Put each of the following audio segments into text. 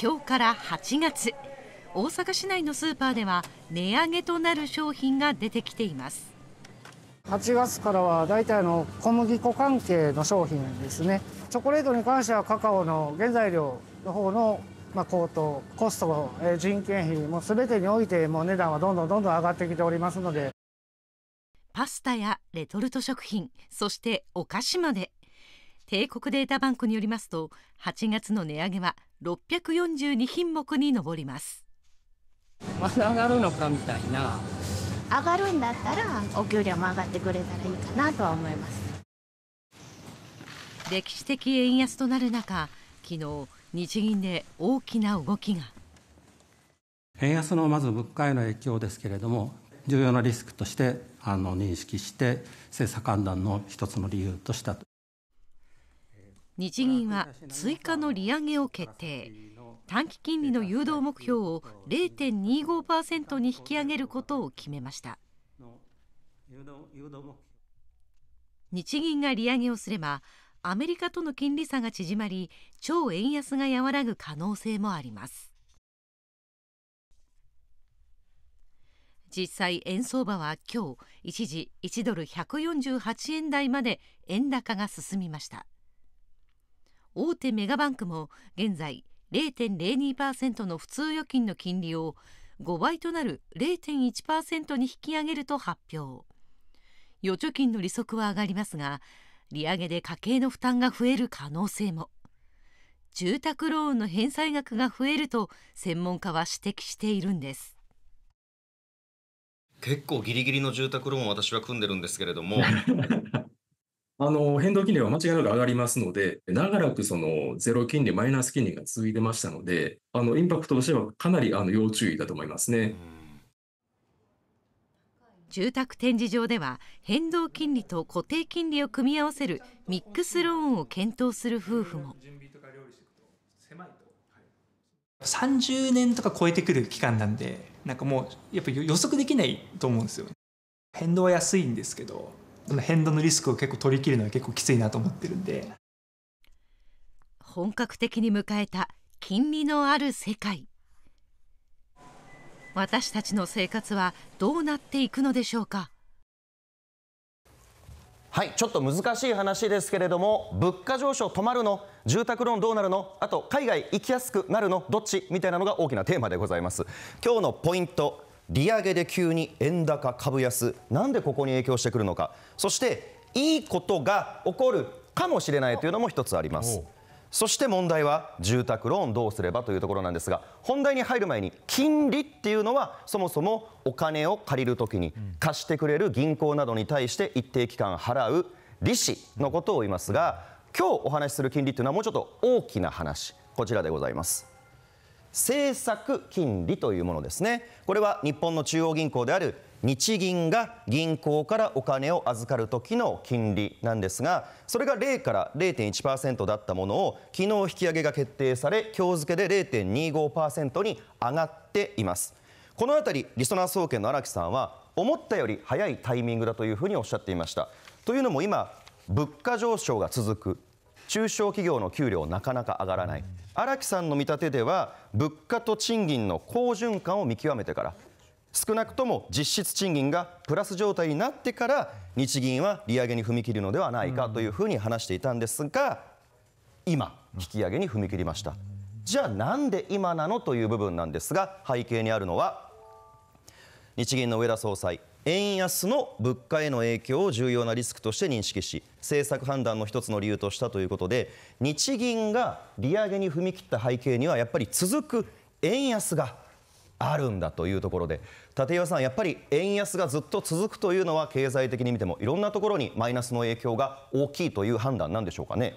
今日から8月大阪市内のスーパーでは値上げとなる商品が出てきています8月からは大体の小麦粉関係の商品ですねチョコレートに関してはカカオの原材料の方のまあ、高騰コスト、え人件費も全てにおいてもう値段はどんどんどんどん上がってきておりますのでパスタやレトルト食品そしてお菓子まで帝国データバンクによりますと8月の値上げは642品目に上りますまた上がるのかみたいな上がるんだったらお給料も上がってくれたらいいかなとは思います歴史的円安となる中昨日日銀で大きな動きが円安のまず物価への影響ですけれども重要なリスクとしてあの認識して政策判断の一つの理由とした日銀は追加の利上げを決定短期金利の誘導目標を0.25%に引き上げることを決めました日銀が利上げをすればアメリカとの金利差が縮まり超円安が和らぐ可能性もあります実際円相場は今日一時1ドル148円台まで円高が進みました大手メガバンクも現在0.02%の普通預金の金利を5倍となる0.1%に引き上げると発表預貯金の利息は上がりますが利上げで家計の負担が増える可能性も住宅ローンの返済額が増えると専門家は指摘しているんです結構ギリギリの住宅ローンを私は組んでるんですけれども あの、変動金利は間違いなく上がりますので、長らくそのゼロ金利、マイナス金利が続いてましたので、あの、インパクトとしてはかなりあの要注意だと思いますね。住宅展示場では変動金利と固定金利を組み合わせるミックスローンを検討する夫婦も30年とか超えてくる期間なんでなんかもうやっぱ予測できないと思うんですよ変動は安いんですけど変動のリスクを結構取り切るのは結構きついなと思ってるんで本格的に迎えた金利のある世界私たちの生活はどうなっていくのでしょうかはいちょっと難しい話ですけれども物価上昇止まるの住宅ローンどうなるのあと海外行きやすくなるのどっちみたいなのが大きなテーマでございます今日のポイント利上げで急に円高、株安なんでここに影響してくるのかそしていいことが起こるかもしれないというのも1つあります。そして問題は住宅ローンどうすればというところなんですが本題に入る前に金利っていうのはそもそもお金を借りるときに貸してくれる銀行などに対して一定期間払う利子のことを言いますが今日お話しする金利っていうのはもうちょっと大きな話こちらでございます。政策金利というものですねこれは日本の中央銀行である日銀が銀行からお金を預かる時の金利なんですがそれが0から0.1%だったものを昨日引き上げが決定され今日付で0.25%に上がっていますこの辺りリソナー総研の荒木さんは思ったより早いタイミングだというふうにおっしゃっていましたというのも今物価上昇が続く中小企業の給料なかなか上がらない荒木さんの見立てでは物価と賃金の好循環を見極めてから少なくとも実質賃金がプラス状態になってから日銀は利上げに踏み切るのではないかというふうに話していたんですが今引き上げに踏み切りましたじゃあなんで今なのという部分なんですが背景にあるのは日銀の上田総裁円安の物価への影響を重要なリスクとして認識し政策判断の一つの理由としたということで日銀が利上げに踏み切った背景にはやっぱり続く円安があるんだというところで立岩さん、やっぱり円安がずっと続くというのは経済的に見てもいろんなところにマイナスの影響が大きいという判断なんでしょうかね。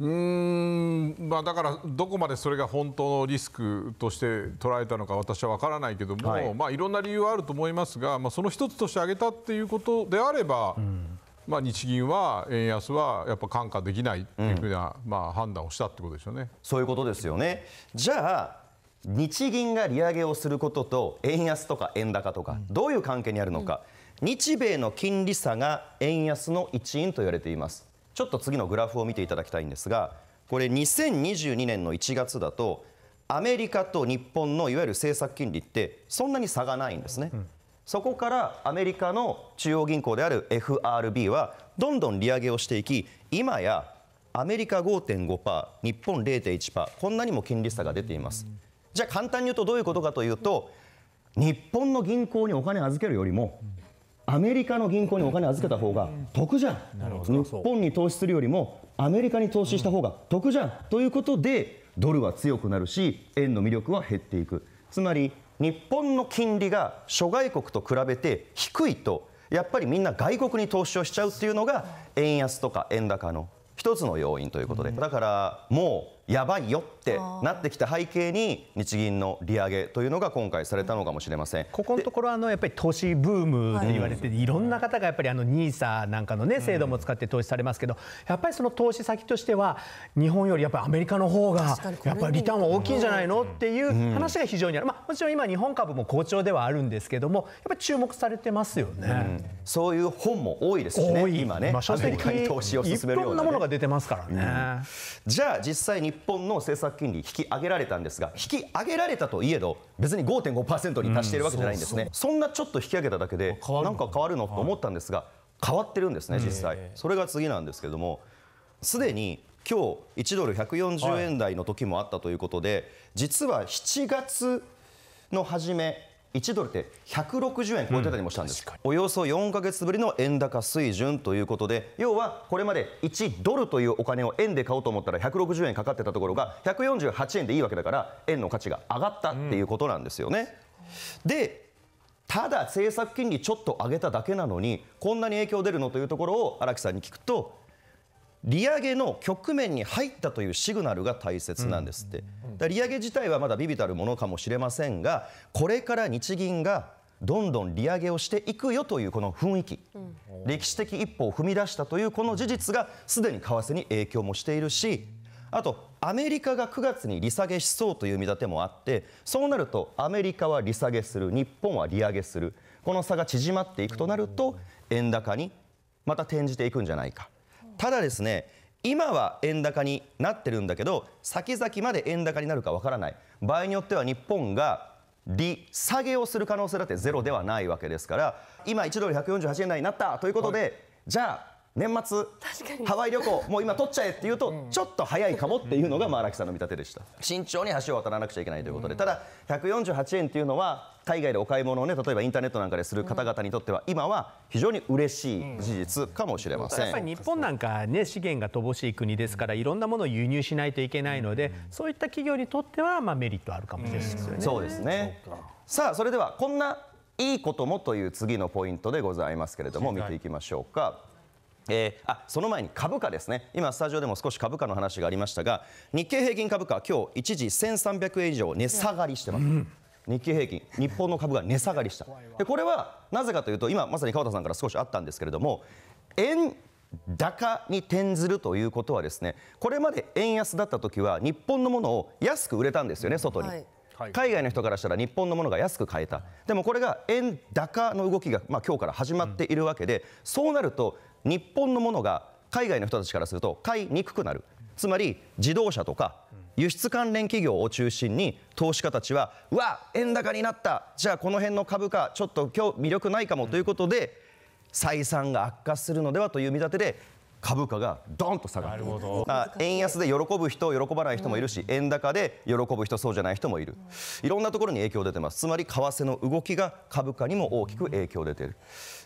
うんまあ、だから、どこまでそれが本当のリスクとして捉えたのか私は分からないけども、はい、まあ、いろんな理由はあると思いますが、まあ、その一つとして挙げたっていうことであれば、うん、まあ、日銀は円安はやっぱ看過できないというふうな、うん、まあ、判断をしたってことですよね。そういうことですよねじゃあ日銀が利上げをすることと円安とか円高とか、どういう関係にあるのか、日米の金利差が円安の一因と言われています。ちょっと次のグラフを見ていただきたいんですがこれ2022年の1月だとアメリカと日本のいわゆる政策金利ってそんなに差がないんですね。うんそこからアメリカの中央銀行である FRB はどんどん利上げをしていき今やアメリカ5.5%日本0.1%こんなにも金利差が出ていますじゃあ簡単に言うとどういうことかというと日本の銀行にお金預けるよりもアメリカの銀行にお金預けた方が得じゃん、日本に投資するよりもアメリカに投資した方が得じゃん、ということでドルは強くなるし円の魅力は減っていくつまり日本の金利が諸外国と比べて低いとやっぱりみんな外国に投資をしちゃうっていうのが円安とか円高の一つの要因ということでだからもうやばいよってなってきた背景に日銀の利上げというのが今回されたのかもしれませんここのところあのやっぱり投資ブームで言われて、いろんな方がやっぱりあの NISA なんかの、ね、制度も使って投資されますけど、やっぱりその投資先としては日本よりやっぱりアメリカの方がやっぱりリターンは大きいんじゃないのっていう話が非常にある、まあ、もちろん今日本株も好調ではあるんですけどもやっぱり注目されてますよね、うん、そういう本も多いですしね今ね、まあ、書籍に投資を進めるような、ね、いろんなものが出てますからね、うん、じゃあ実際日本の政策金利引き上げられたんですが引き上げられたといえど別に5.5%に達しているわけじゃないんですね、そんなちょっと引き上げただけでなんか変わるのと思ったんですが変わってるんですね実際それが次なんですけどもすでに今日1ドル140円台の時もあったということで、実は7月の初め1ドルって160円超えてたりもしたんです、うん、およそ4か月ぶりの円高水準ということで要はこれまで1ドルというお金を円で買おうと思ったら160円かかってたところが148円でいいわけだから円の価値が上がったっていうことなんですよね。うん、でただ政策金利ちょっと上げただけなのにこんなに影響出るのというところを荒木さんに聞くと利上げの局面に入ったというシグナルが大切なんですって、利上げ自体はまだ微々たるものかもしれませんがこれから日銀がどんどん利上げをしていくよというこの雰囲気、歴史的一歩を踏み出したというこの事実がすでに為替に影響もしているしあとアメリカが9月に利下げしそうという見立てもあってそうなるとアメリカは利下げする日本は利上げするこの差が縮まっていくとなると円高にまた転じていくんじゃないか。ただですね今は円高になってるんだけど先々まで円高になるかわからない場合によっては日本が利下げをする可能性だってゼロではないわけですから今1ドル148円台になったということで、はい、じゃあ年末ハワイ旅行もう今取っちゃえっていうと、ちょっと早いかもっていうのが、まあ、荒木さんの見立てでした慎重に橋を渡らなくちゃいけないということで、ただ148円っていうのは海外でお買い物をね例えばインターネットなんかでする方々にとっては、今は非常に嬉しい事実かもしれません、うん、やっぱり日本なんかね資源が乏しい国ですからいろんなものを輸入しないといけないので、そういった企業にとっては、まあ、メリットあるかもしれないですよね、そうですねさあそれではこんないいこともという次のポイントでございますけれども見ていきましょうか。えー、あその前に株価ですね、今、スタジオでも少し株価の話がありましたが、日経平均株価、今日一時1300円以上値下がりしてます。うん日経平均、日本の株が値下がりした、でこれはなぜかというと、今、まさに川田さんから少しあったんですけれども、円高に転ずるということは、ですねこれまで円安だった時は、日本のものを安く売れたんですよね、外に。はい海外の人からしたら日本のものが安く買えた、でもこれが円高の動きが、まあ、今日から始まっているわけで、そうなると、日本のものが海外の人たちからすると買いにくくなるつまり自動車とか輸出関連企業を中心に投資家たちはうわ円高になったじゃあこの辺の株価ちょっと今日魅力ないかもということで採算が悪化するのではという見立てで株価がドンと下がる円安で喜ぶ人喜ばない人もいるし、円高で喜ぶ人そうじゃない人もいるいろんなところに影響出てますつまり為替の動きが株価にも大きく影響出てる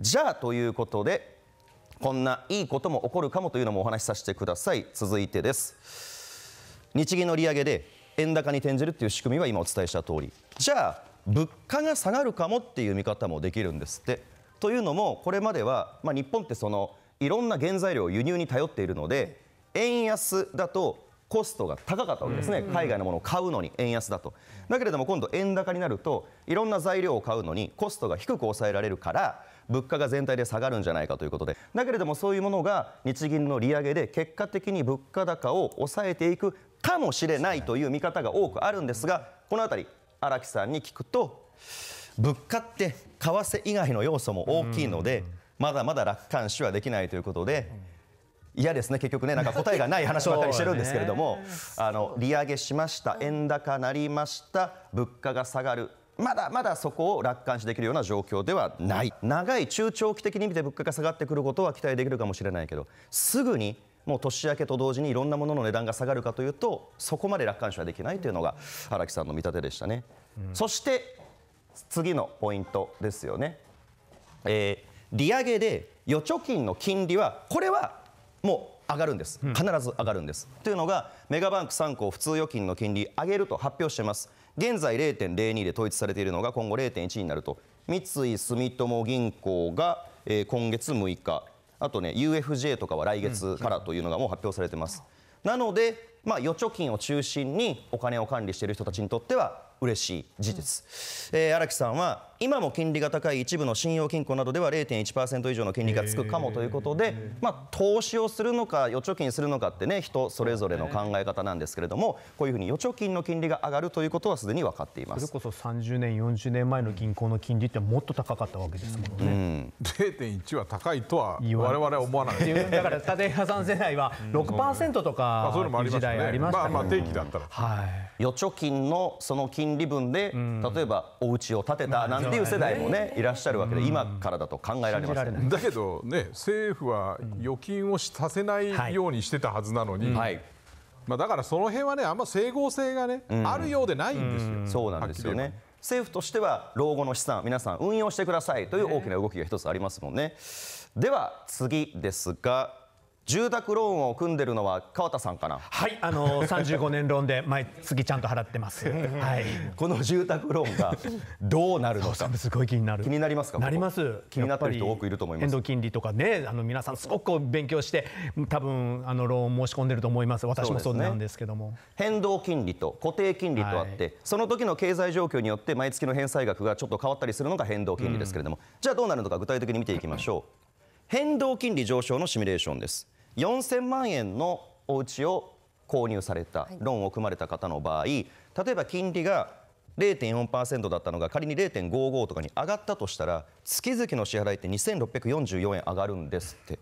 じゃあということでこんないいことも起こるかもというのもお話しさせてください続いてです日銀の利上げで円高に転じるという仕組みは今お伝えした通りじゃあ物価が下がるかもっていう見方もできるんですってというのもこれまでは、まあ、日本ってそのいろんな原材料を輸入に頼っているので円安だとコストが高かったわけですね、海外のものを買うのに円安だとだけれども今度円高になるといろんな材料を買うのにコストが低く抑えられるから物価が全体で下がるんじゃないかということでだけれどもそういうものが日銀の利上げで結果的に物価高を抑えていくかもしれないという見方が多くあるんですがこの辺り荒木さんに聞くと物価って為替以外の要素も大きいのでまだまだ楽観視はできないということで。嫌ですね結局ねなんか答えがない話ばかりしてるんですけれども、あの利上げしました円高なりました物価が下がるまだまだそこを楽観視できるような状況ではない長い中長期的に見て物価が下がってくることは期待できるかもしれないけどすぐにもう年明けと同時にいろんなものの値段が下がるかというとそこまで楽観視はできないというのが荒木さんの見立てでしたね、うん、そして次のポイントですよね、えー、利上げで預貯金の金利はこれはもう上がるんです必ず上がるんです、うん、というのがメガバンク3行普通預金の金利上げると発表してます現在0.02で統一されているのが今後0.1になると三井住友銀行が、え今月6日あとね UFJ とかは来月からというのがもう発表されてます、うん、なので、まあ、預貯金を中心にお金を管理している人たちにとっては嬉しい事実荒、うん、えー、木さんは今も金利が高い一部の信用金庫などでは0.1%以上の金利がつくかもということで、まあ、投資をするのか預貯金するのかってね人それぞれの考え方なんですけれどもこういうふうに預貯金の金利が上がるということはすでに分かっていますそれこそ30年40年前の銀行の金利ってもっと高かったわけですもんね、うん、0.1は高いとは我々は思わないだから立岩さん世代は6%とかいう時代ありましたね、まあ、まあ定期だったら、はい、預貯金のその金利分で例えばお家を建てたなんっていう世代もねいらっしゃるわけで今からだと考えられません、ね、だけどね政府は預金をさせないようにしてたはずなのに、はい、まあ、だからその辺はねあんま整合性がね、うん、あるようでないんですよ、そうなんですよね政府としては老後の資産皆さん運用してくださいという大きな動きが一つありますもんね、では次ですが住宅ローンを組んでるのは川田さんかなはいあの35年ローンで毎月ちゃんと払ってます、はい、この住宅ローンがどうなるのかすごい気になる気になりますかなります気になってる人多くいると思います変動金利とかねあの皆さんすごく勉強して多分あのローン申し込んでると思います私もそうなんですけども、ね、変動金利と固定金利とあって、はい、その時の経済状況によって毎月の返済額がちょっと変わったりするのが変動金利ですけれども、うん、じゃあどうなるのか具体的に見ていきましょう変動金利上昇のシミュレーションです4000万円のお家を購入された、ローンを組まれた方の場合例えば金利が0.4%だったのが仮に0.55とかに上がったとしたら月々の支払いって2644円上がるんですって、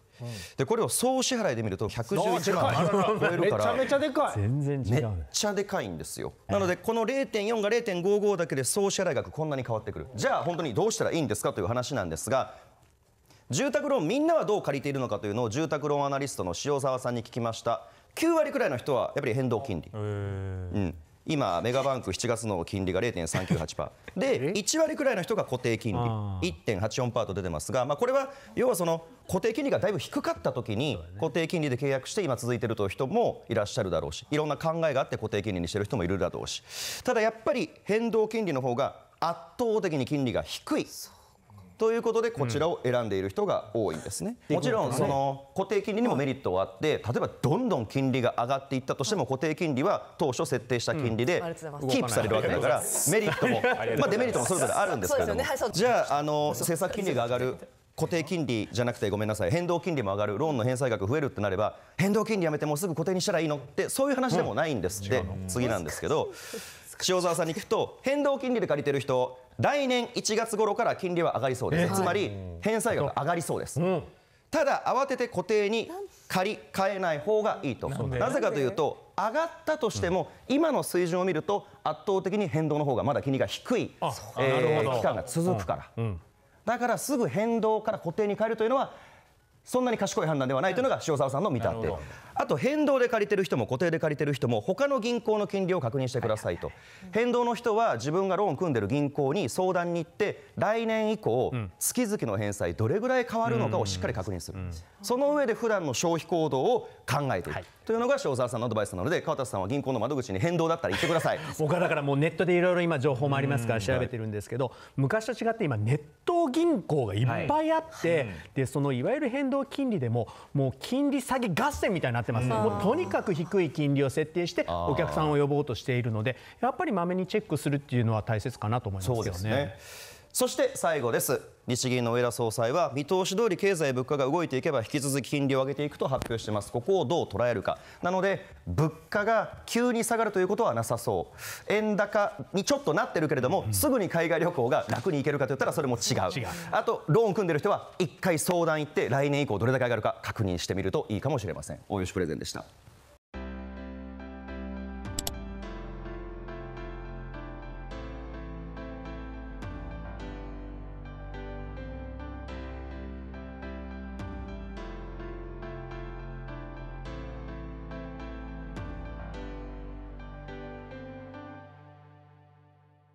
でこれを総支払いで見ると111万超えるからめちゃめちゃでかい全然違うめっちゃでかいんですよなのでこの0.4が0.55だけで総支払額こんなに変わってくるじゃあ本当にどうしたらいいんですかという話なんですが住宅ローンみんなはどう借りているのかというのを住宅ローンアナリストの塩澤さんに聞きました9割くらいの人はやっぱり変動金利、うん、今メガバンク7月の金利が0.398% で1割くらいの人が固定金利1.84%と出てますが、まあ、これは要はその固定金利がだいぶ低かった時に固定金利で契約して今続いているという人もいらっしゃるだろうしいろんな考えがあって固定金利にしている人もいるだろうしただやっぱり変動金利の方が圧倒的に金利が低いということでこちらを選んでいる人が多いんですね、もちろんその固定金利にもメリットはあって例えばどんどん金利が上がっていったとしても固定金利は当初設定した金利でキープされるわけだからメリットもまあデメリットもそれぞれあるんですけどもじゃああの政策金利が上がる固定金利じゃなくてごめんなさい変動金利も上がるローンの返済額増えるってなれば変動金利やめてもうすぐ固定にしたらいいのってそういう話でもないんですって次なんですけど 塩沢さんに聞くと変動金利で借りてる人来年1月頃から金利は上がりそうです、つまり返済額が上がりそうです、うん、ただ慌てて固定に借り替えない方がいいとなぜかというと上がったとしても、今の水準を見ると圧倒的に変動の方がまだ金利が低い、えー、期間が続くから、うんうん、だからすぐ変動から固定に変えるというのはそんなに賢い判断ではないというのが塩澤さんの見立てあと変動で借りてる人も固定で借りてる人も他の銀行の金利を確認してくださいと変動の人は自分がローン組んでる銀行に相談に行って来年以降月々の返済どれぐらい変わるのかをしっかり確認するその上で普段の消費行動を考えていくというのが塩澤さんのアドバイスなので川田さんは銀行の窓口に変動だったら言ってください僕はだからもうネットでいろいろ今情報もありますから調べてるんですけど昔と違って今ネット銀行がいっぱいあってでそのいわゆる変動動金利でももう金利下げ合戦みたいになってます、ね、もうとにかく低い金利を設定してお客さんを呼ぼうとしているのでやっぱりまめにチェックするっていうのは大切かなと思いますけどね。そして最後です日銀の上田総裁は見通し通り経済物価が動いていけば引き続き金利を上げていくと発表していますここをどう捉えるかなので物価が急に下がるということはなさそう円高にちょっとなってるけれども、すぐに海外旅行が楽に行けるかといったらそれも違うあとローン組んでる人は1回相談行って来年以降どれだけ上がるか確認してみるといいかもしれません大吉プレゼンでした